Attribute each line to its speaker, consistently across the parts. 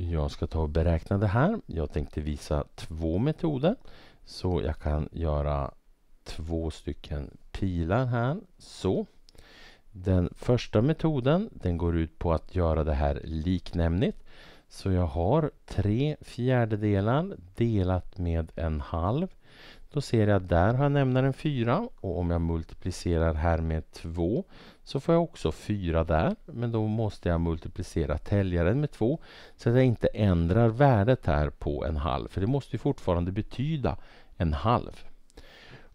Speaker 1: Jag ska ta och beräkna det här. Jag tänkte visa två metoder. Så jag kan göra två stycken pilar här, så. Den första metoden den går ut på att göra det här liknämnigt. Så jag har tre fjärdedelar delat med en halv. Då ser jag att där har jag nämnaren 4 och om jag multiplicerar här med 2 så får jag också 4 där. Men då måste jag multiplicera täljaren med 2 så att jag inte ändrar värdet här på en halv. För det måste ju fortfarande betyda en halv.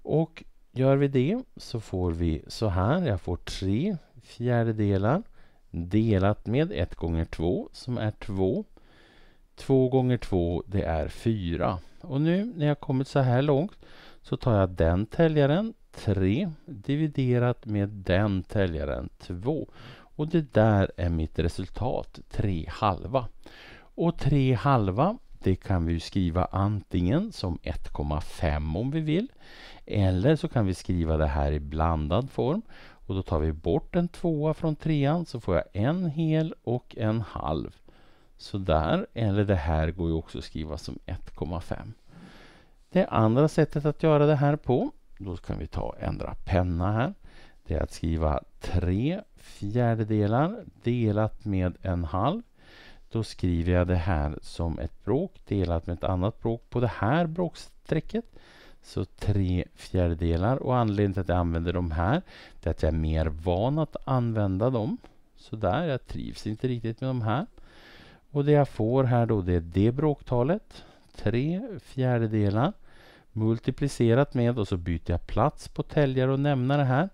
Speaker 1: Och gör vi det så får vi så här. Jag får 3 fjärdedelar delat med 1 gånger 2 som är 2. 2 gånger 2 det är 4. Och nu när jag kommit så här långt så tar jag den täljaren 3 dividerat med den täljaren 2. Och det där är mitt resultat 3 halva. Och 3 halva det kan vi skriva antingen som 1,5 om vi vill. Eller så kan vi skriva det här i blandad form. Och då tar vi bort en tvåa från trean så får jag en hel och en halv. Så där, eller det här går ju också att skriva som 1,5. Det andra sättet att göra det här på, då kan vi ta ändra penna här. Det är att skriva 3 fjärdedelar delat med en halv. Då skriver jag det här som ett bråk delat med ett annat bråk på det här bråkstrecket. Så tre fjärdedelar. Och anledningen till att jag använder de här är att jag är mer van att använda dem. Så där, jag trivs inte riktigt med de här. Och det jag får här då det är det bråktalet. Tre fjärdedelar multiplicerat med och så byter jag plats på täljare och nämnare här.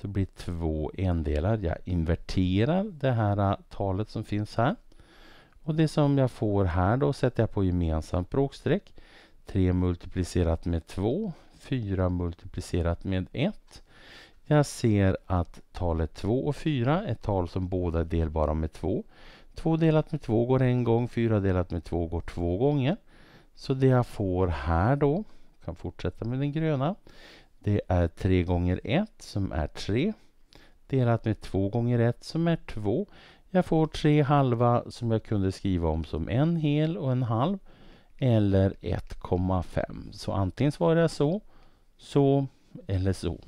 Speaker 1: Så blir två endelar. Jag inverterar det här äh, talet som finns här. Och det som jag får här då sätter jag på gemensamt bråkstreck. 3 multiplicerat med 2, 4 multiplicerat med 1. Jag ser att talet 2 och 4 är tal som båda är delbara med 2. 2 delat med 2 går en gång, 4 delat med 2 går två gånger. Så det jag får här då, kan fortsätta med den gröna, det är 3 gånger 1 som är 3 delat med 2 gånger 1 som är 2. Jag får 3 halva som jag kunde skriva om som en hel och en halv eller 1,5. Så antingen svarar jag så, så eller så.